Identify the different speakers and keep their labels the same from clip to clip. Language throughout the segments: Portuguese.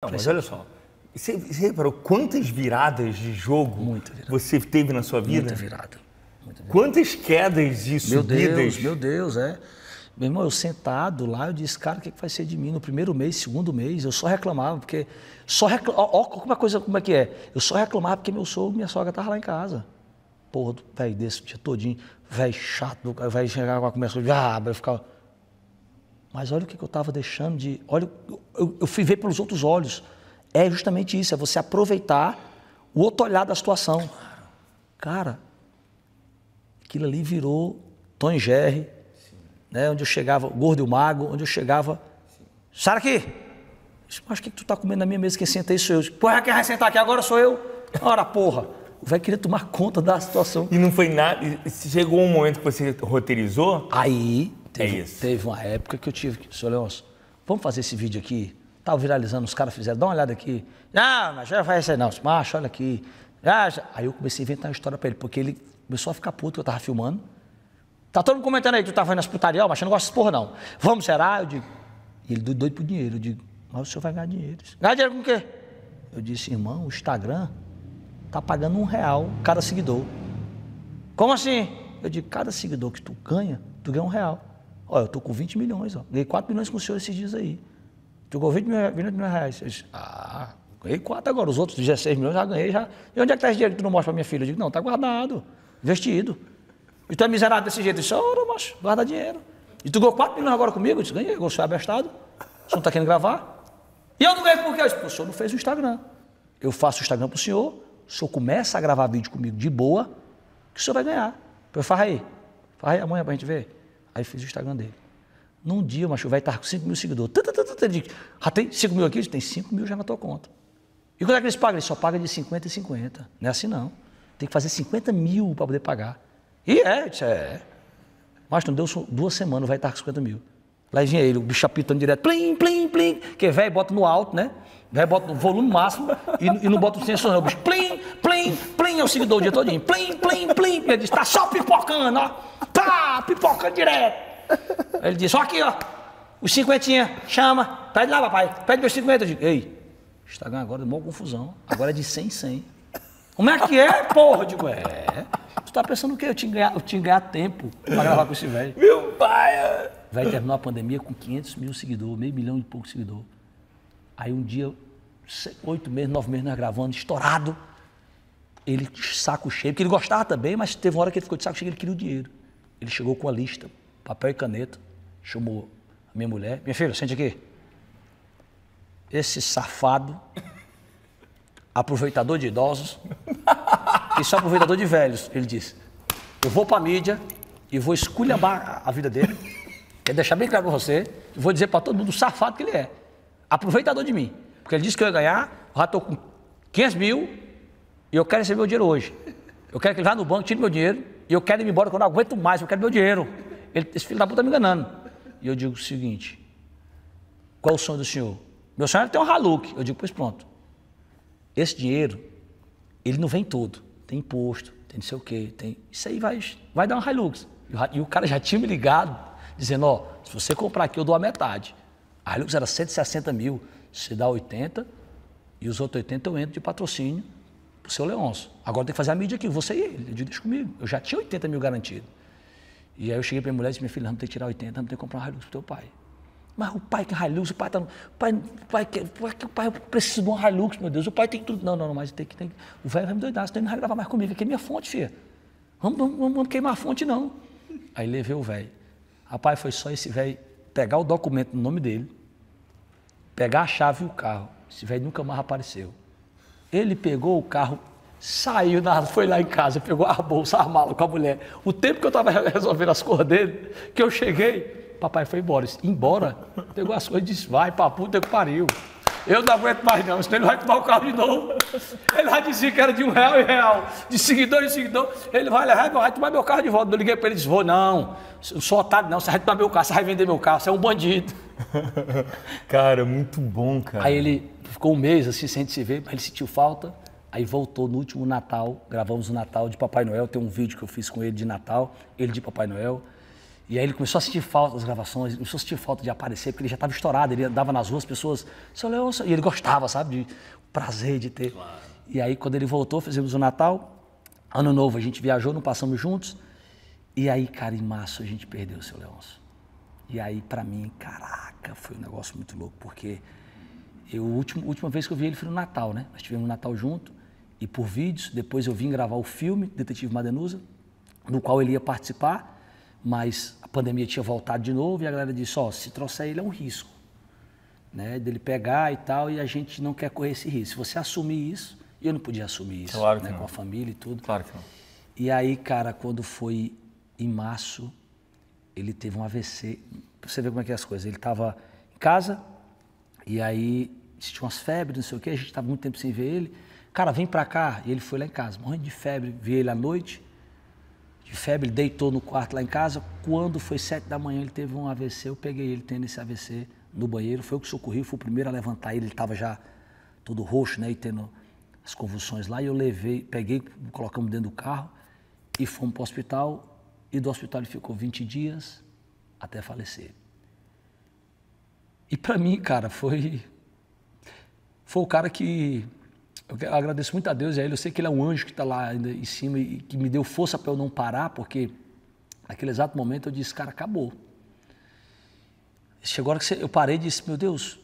Speaker 1: Não, mas olha só. Você, você, reparou quantas viradas de jogo virada. você teve na sua vida? Muita virada. Muita virada. Quantas quedas e subidas? Meu Deus, meu Deus, é. Meu irmão, eu sentado lá, eu disse, cara, o que, é que vai ser de mim no primeiro mês, segundo mês? Eu só reclamava, porque. Só reclamava. Ó, como, é como é que é? Eu só reclamava porque meu sogro, minha sogra estava lá em casa. Porra, velho desse, dia todinho, velho chato, velho chegava, começou, ah, vai ficar mas olha o que, eu estava deixando de. Olha, eu, eu fui ver pelos outros olhos. É justamente isso, é você aproveitar o outro olhar da situação. Cara, aquilo ali virou Tom Gerry, né, onde eu chegava, gordo e o mago, onde eu chegava, Sara sai aqui! Mas o que, que tu tá comendo na minha mesa? Quem senta aí sou eu. Porra, é quem vai sentar aqui agora sou eu. Ora, porra! Vai querer tomar conta da situação. E não foi nada. Chegou um momento que você roteirizou? Aí. Teve, é isso. Teve uma época que eu tive que, senhor Leôncio, vamos fazer esse vídeo aqui? Estava tá viralizando, os caras fizeram, dá uma olhada aqui. Não, mas já vai ser não. Macho, olha aqui. Ah, aí eu comecei a inventar uma história para ele, porque ele começou a ficar puto que eu tava filmando. Tá todo mundo comentando aí, tu tava tá fazendo as putaria, mas eu não gosto dessas porra, não. Vamos, será? Eu digo, e ele doido por dinheiro. Eu digo, mas o senhor vai ganhar dinheiro. Ganhar dinheiro com o quê? Eu disse, irmão, o Instagram tá pagando um real cada seguidor. Como assim? Eu digo, cada seguidor que tu ganha, tu ganha um real. Ó, eu estou com 20 milhões, ó. Ganhei 4 milhões com o senhor esses dias aí. Estou com 20 milhões, 20 milhões reais. Disse, ah, ganhei 4 agora. Os outros 16 milhões já ganhei. Já. E onde é que está esse dinheiro que tu não mostra para minha filha? Eu digo, não, está guardado, investido. E tu é miserável desse jeito? Eu disse, não macho, guarda dinheiro. E tu ganhou 4 milhões agora comigo? Eu disse, ganhei, o senhor é abestado. O senhor está querendo gravar? E eu não ganhei por quê? Eu disse, o senhor não fez o Instagram. Eu faço o Instagram para o senhor, o senhor começa a gravar vídeo comigo de boa, que o senhor vai ganhar. Eu falo aí, fala aí amanhã para a gente ver. Aí fiz o Instagram dele. Num dia, o macho, vai estar com 5 mil seguidores. Ele disse, já tem 5 mil aqui? Ele tem 5 mil já na tua conta. E quando é que eles pagam? Eles só paga de 50 em 50. Não é assim não. Tem que fazer 50 mil para poder pagar. E é, disse, é. Mas não deu duas semanas, vai estar com 50 mil. Lá vinha ele, o bicho apitando direto, plim, plim, plim. Porque é velho bota no alto, né? Velho bota no volume máximo e, e não bota o sensor, não. O bicho, plim, plim, eu segui o dia todinho, plim, plim, plim, ele disse, tá só pipocando, ó, tá, pipocando direto. Ele disse, ó aqui, ó, os cinquentinha, chama, pede lá, papai, pede meus cinquenta. Eu digo, ei, Instagram agora deu uma confusão, agora é de cem em cem. Como é que é, porra? Eu digo, é, tu tá pensando o quê? Eu tinha ganhar, eu tinha ganhar tempo pra gravar com esse velho. Meu pai! É. Vai terminar a pandemia com 500 mil seguidores, meio milhão e pouco seguidores. Aí um dia, oito meses, nove meses nós gravando, estourado ele de saco cheio, porque ele gostava também, mas teve uma hora que ele ficou de saco cheio, ele queria o dinheiro. Ele chegou com a lista, papel e caneta, chamou a minha mulher. Minha filha, sente aqui. Esse safado, aproveitador de idosos, e só aproveitador de velhos, ele disse. Eu vou para a mídia e vou esculhambar a vida dele. quer deixar bem claro para você, vou dizer para todo mundo o safado que ele é. Aproveitador de mim. Porque ele disse que eu ia ganhar, já estou com 500 mil, e eu quero receber o dinheiro hoje. Eu quero que ele vá no banco, tire meu dinheiro, e eu quero ir embora, que eu não aguento mais, eu quero meu dinheiro. Ele, esse filho da puta tá me enganando. E eu digo o seguinte: qual é o sonho do senhor? Meu sonho era é ter um Haluk. Eu digo, pois pronto. Esse dinheiro, ele não vem todo. Tem imposto, tem não sei o quê, tem. Isso aí vai, vai dar um Hilux. E o, cara já tinha me ligado, dizendo, ó, se você comprar aqui, eu dou a metade. A Hilux era 160 mil, se dá 80, e os outros 80 eu entro de patrocínio o seu Leonço. Agora tem que fazer a mídia aqui, você e ele. Eu deixa comigo. Eu já tinha 80 mil garantido. E aí eu cheguei para minha mulher e disse, minha filha, não tem que tirar 80, não tem que comprar um Hilux pro teu pai. Mas o pai que é Hilux, o pai tá Pai, pai, que, pai, o pai precisa de um Hilux, meu Deus. O pai tem tudo. Não, não, não, mas tem que... Tem, o velho vai me doidar, senão ele não vai gravar mais comigo. Aqui é minha fonte, filha. Vamos, vamos, vamos queimar a fonte, não. Aí levei o velho. Rapaz, foi só esse velho pegar o documento no nome dele, pegar a chave e o carro. Esse velho nunca mais apareceu. Ele pegou o carro, saiu, na, foi lá em casa, pegou a bolsa, a mala com a mulher. O tempo que eu estava resolvendo as coisas dele, que eu cheguei, papai foi embora. embora? Pegou as coisas e disse, vai pra puta que pariu. Eu não aguento mais não, senão ele vai tomar o carro de novo. Ele vai dizer que era de um real e real, de seguidor em seguidor. Ele vai levar, vai tomar meu carro de volta. Eu liguei para ele e disse, vou não, eu sou otário não, você vai tomar meu carro, você vai vender meu carro, você é um bandido. cara, muito bom, cara. Aí ele ficou um mês assim sem se ver, mas ele sentiu falta. Aí voltou no último Natal, gravamos o Natal de Papai Noel, tem um vídeo que eu fiz com ele de Natal, ele de Papai Noel. E aí ele começou a sentir falta das gravações, começou a sentir falta de aparecer, porque ele já estava estourado, ele andava nas ruas, as pessoas, seu Leão, seu... e ele gostava, sabe, de prazer de ter. Claro. E aí quando ele voltou, fizemos o Natal, ano novo a gente viajou, não passamos juntos. E aí, cara, em março a gente perdeu o seu Leôncio. E aí, para mim, caraca, foi um negócio muito louco, porque eu, a última, última vez que eu vi ele foi no Natal, né? Nós tivemos o um Natal junto, e por vídeos, depois eu vim gravar o filme Detetive Madenusa, no qual ele ia participar, mas a pandemia tinha voltado de novo e a galera disse, ó, oh, se trouxer ele é um risco, né, dele pegar e tal, e a gente não quer correr esse risco. Se você assumir isso, e eu não podia assumir isso, claro né, com a família e tudo. Claro que não. E aí, cara, quando foi em março, ele teve um AVC, pra você ver como é que é as coisas, ele estava em casa, e aí tinha umas febres, não sei o quê, a gente estava muito tempo sem ver ele, cara, vem pra cá, e ele foi lá em casa, morrendo de febre, vi ele à noite, de febre, ele deitou no quarto lá em casa. Quando foi sete da manhã, ele teve um AVC, eu peguei ele tendo esse AVC no banheiro. Foi o que socorri, fui o primeiro a levantar ele, ele estava já todo roxo, né, e tendo as convulsões lá. E eu levei, peguei, colocamos dentro do carro e fomos para o hospital. E do hospital ele ficou 20 dias até falecer. E para mim, cara, foi foi o cara que eu agradeço muito a Deus e a Ele. Eu sei que Ele é um anjo que está lá ainda em cima e que me deu força para eu não parar, porque naquele exato momento eu disse, cara, acabou. Chegou a hora que eu parei e disse, meu Deus,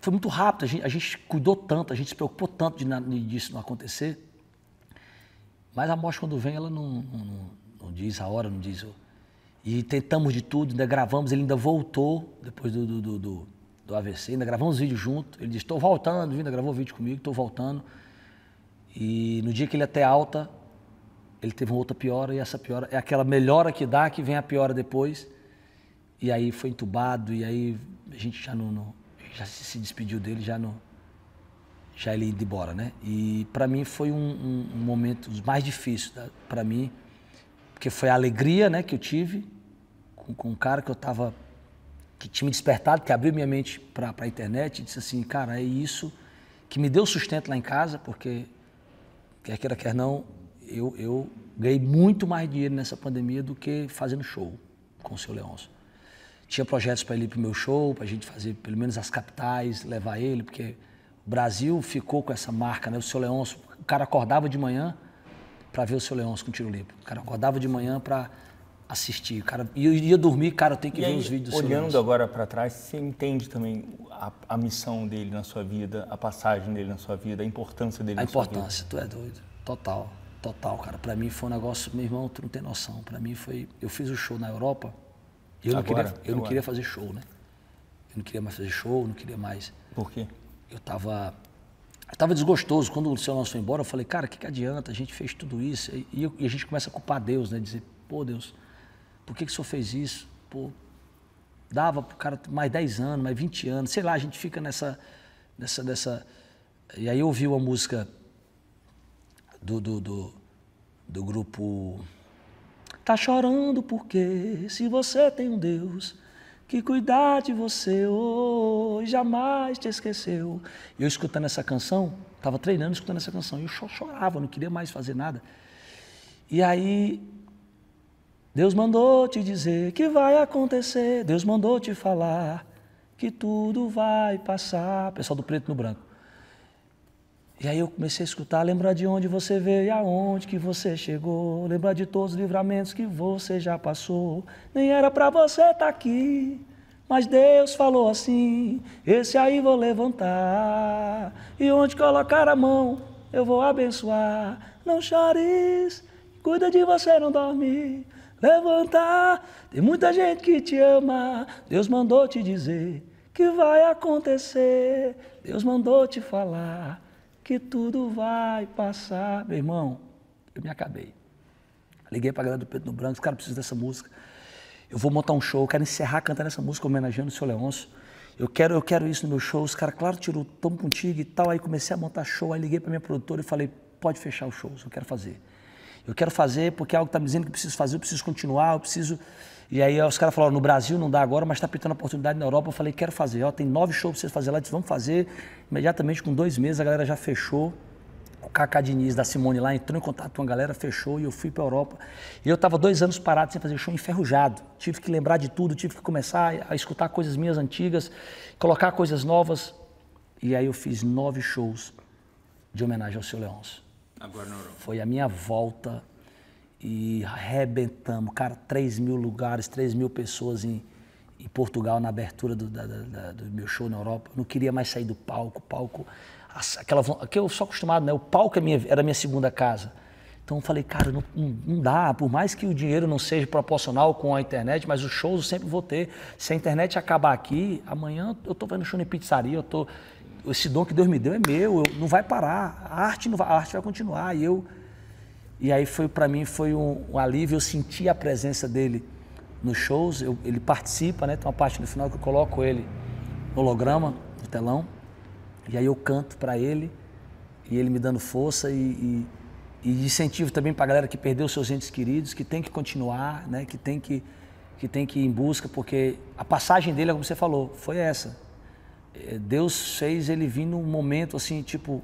Speaker 1: foi muito rápido, a gente, a gente cuidou tanto, a gente se preocupou tanto de, de, disso não acontecer. Mas a morte quando vem, ela não, não, não diz a hora, não diz. E tentamos de tudo, ainda gravamos, ele ainda voltou depois do, do, do do AVC, ainda gravamos vídeo junto. Ele disse: estou voltando, ainda gravou vídeo comigo, estou voltando. E no dia que ele é até alta, ele teve uma outra piora, e essa piora é aquela melhora que dá, que vem a piora depois. E aí foi entubado, e aí a gente já não, não já se despediu dele, já não já ele é indo embora, né? E para mim foi um, um, um momento mais difícil tá? para mim, porque foi a alegria, né, que eu tive com, com um cara que eu estava que tinha me despertado, que abriu minha mente para a internet e disse assim, cara, é isso que me deu sustento lá em casa, porque quer queira, quer não, eu, eu ganhei muito mais dinheiro nessa pandemia do que fazendo show com o seu Leôncio. Tinha projetos para ele ir para o meu show, para a gente fazer pelo menos as capitais, levar ele, porque o Brasil ficou com essa marca, né? O seu Leôncio, o cara acordava de manhã para ver o seu Leôncio com tiro limpo. O cara acordava de manhã para assistir, cara. E eu ia dormir, cara, eu tenho que e ver aí, os vídeos. Olhando agora para trás, você entende também a, a, missão dele na sua vida, a passagem dele na sua vida, a importância dele a na importância, sua vida. A importância, tu é doido. Total, total, cara. Para mim foi um negócio, meu irmão, tu não tem noção. Para mim foi, eu fiz o um show na Europa.
Speaker 2: E eu não queria, eu não queria
Speaker 1: fazer show, né? Eu não queria mais fazer show, não queria mais. Por quê? Eu tava eu tava desgostoso quando o Luciano foi embora. Eu falei, cara, o que, que adianta? A gente fez tudo isso. E, e, a gente começa a culpar Deus, né? Dizer, pô, Deus, por que, que o senhor fez isso? Pô, dava pro cara mais 10 anos, mais 20 anos, sei lá, a gente fica nessa. nessa, nessa... E aí eu ouvi uma música do, do, do, do grupo. Tá chorando porque se você tem um Deus que cuidar de você hoje, oh, jamais te esqueceu. Eu escutando essa canção, estava treinando escutando essa canção, e eu chorava, não queria mais fazer nada. E aí Deus mandou te dizer que vai acontecer, Deus mandou te falar que tudo vai passar. Pessoal do preto no branco. E aí eu comecei a escutar, lembrar de onde você veio e aonde que você chegou, lembrar de todos os livramentos que você já passou. Nem era para você estar tá aqui, mas Deus falou assim: esse aí vou levantar, e onde colocar a mão eu vou abençoar. Não chores, cuida de você não dormir levantar. Tem muita gente que te ama, Deus mandou te dizer que vai acontecer. Deus mandou te falar que tudo vai passar. Meu irmão, eu me acabei. Liguei para a galera do Pedro no Branco, os caras precisam dessa música. Eu vou montar um show, eu quero encerrar cantando essa música homenageando o seu Leôncio. Eu quero, eu quero isso no meu show. Os caras, claro, tirou tão contigo e tal. Aí comecei a montar show, aí liguei para minha produtora e falei, pode fechar o show, eu quero fazer. Eu quero fazer porque é algo está me dizendo que eu preciso fazer, eu preciso continuar, eu preciso. E aí os caras falaram, no Brasil não dá agora, mas está pintando oportunidade na Europa. Eu falei, quero fazer. Ó, tem nove shows para vocês fazer lá, eu disse, vamos fazer. Imediatamente, com dois meses, a galera já fechou. O Kaká Diniz da Simone lá entrou em contato com a galera, fechou e eu fui para Europa. E eu estava dois anos parado sem fazer show, enferrujado. Tive que lembrar de tudo, tive que começar a escutar coisas minhas antigas, colocar coisas novas. E aí eu fiz nove shows de homenagem ao seu Leôncio. Foi a minha volta e arrebentamos, cara, 3 mil lugares, 3 mil pessoas em, em Portugal na abertura do, da, da, do meu show na Europa. Eu não queria mais sair do palco, palco, aquela, que eu sou acostumado, né? O palco é minha, era minha segunda casa. Então eu falei, cara, não, não, dá, por mais que o dinheiro não seja proporcional com a internet, mas os shows eu sempre vou ter. Se a internet acabar aqui, amanhã eu tô vendo show em pizzaria, eu tô esse dom que Deus me deu é meu, eu, não vai parar, a arte, não vai, a arte vai continuar. E, eu, e aí foi para mim foi um, um, alívio, eu senti a presença dele nos shows, eu, ele participa, né? tem uma parte no final que eu coloco ele no holograma, no telão, e aí eu canto para ele, e ele me dando força e, e, e incentivo também para a galera que perdeu seus entes queridos, que tem que continuar, né? que, tem que, que tem que ir em busca, porque a passagem dele, como você falou, foi essa é, Deus fez ele vir num momento assim, tipo,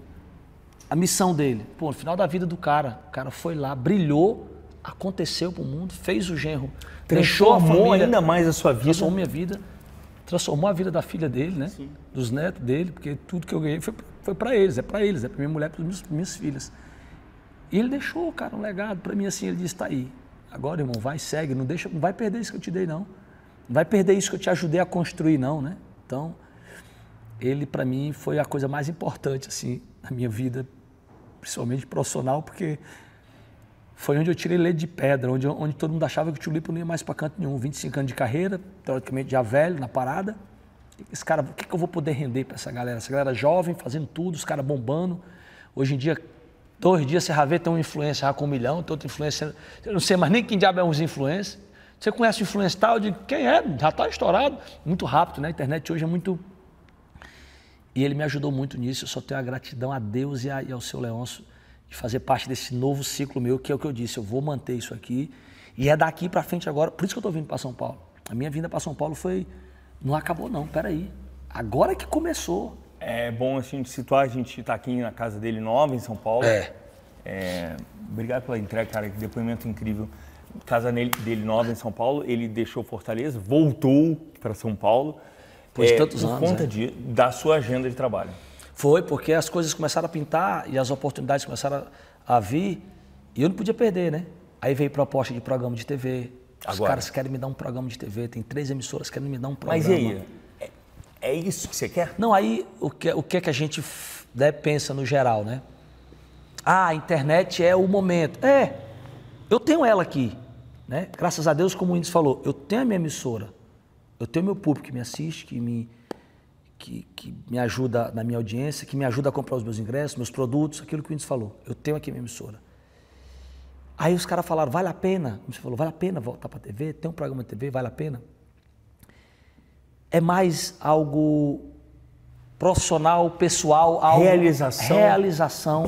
Speaker 1: a missão dele. Pô, no final da vida do cara, o cara foi lá, brilhou, aconteceu pro mundo, fez o genro, a família, ainda mais a sua vida. Transformou minha vida, transformou a vida da filha dele, né? Sim. Dos netos dele, porque tudo que eu ganhei foi, foi para eles, é para eles, é para minha mulher, para minhas, minhas filhas. E ele deixou, cara, um legado para mim assim, ele disse: "Tá aí. Agora, irmão, vai, segue, não deixa, não vai perder isso que eu te dei não. Não vai perder isso que eu te ajudei a construir não, né?" Então, ele para mim foi a coisa mais importante assim na minha vida, principalmente profissional, porque foi onde eu tirei leite de pedra, onde, onde todo mundo achava que o Tulipo não ia mais para canto nenhum. 25 anos de carreira, teoricamente já velho, na parada. Esse cara, o que, que eu vou poder render para essa galera? Essa galera jovem, fazendo tudo, os caras bombando. Hoje em dia, dois dias você já vê, tem um influência, já com um milhão, tem outra influência. Eu não sei mais nem quem diabo é uns influencers. Você conhece o influencer tal? Eu digo, quem é? Já está estourado. Muito rápido, né? A internet hoje é muito e ele me ajudou muito nisso. Eu só tenho a gratidão a Deus e, a, e ao seu Leôncio de fazer parte desse novo ciclo meu, que é o que eu disse. Eu vou manter isso aqui. E é daqui para frente agora. Por isso que eu estou vindo para São Paulo. A minha vinda para São Paulo foi. Não acabou, não. Peraí. Agora que começou. É bom a gente situar. A gente está aqui na casa dele nova, em São Paulo. É. é... Obrigado pela entrega, cara. Que depoimento incrível casa dele nova em São Paulo, ele deixou Fortaleza, voltou para São Paulo,
Speaker 2: depois é, tantos por anos. Por conta é.
Speaker 1: de, da sua agenda de trabalho. Foi, porque as coisas começaram a pintar e as oportunidades começaram a, a vir e eu não podia perder, né? Aí veio proposta de programa de TV. Os caras querem me dar um programa de TV, tem três emissoras querendo me dar um programa. Mas e aí? É, é isso que você quer? Não, aí o que, o que, é que a gente né, pensa no geral, né? Ah, a internet é o momento. É, eu tenho ela aqui. Né? Graças a Deus, como o Índio falou, eu tenho a minha emissora. Eu tenho meu público que me assiste, que me, que, que me ajuda na minha audiência, que me ajuda a comprar os meus ingressos, meus produtos, aquilo que o Índice falou. Eu tenho aqui minha emissora. Aí os caras falaram, vale a pena? Você falou, vale a pena voltar para a TV? Tem um programa de TV, vale a pena? É mais algo profissional, pessoal, algo, realização, realização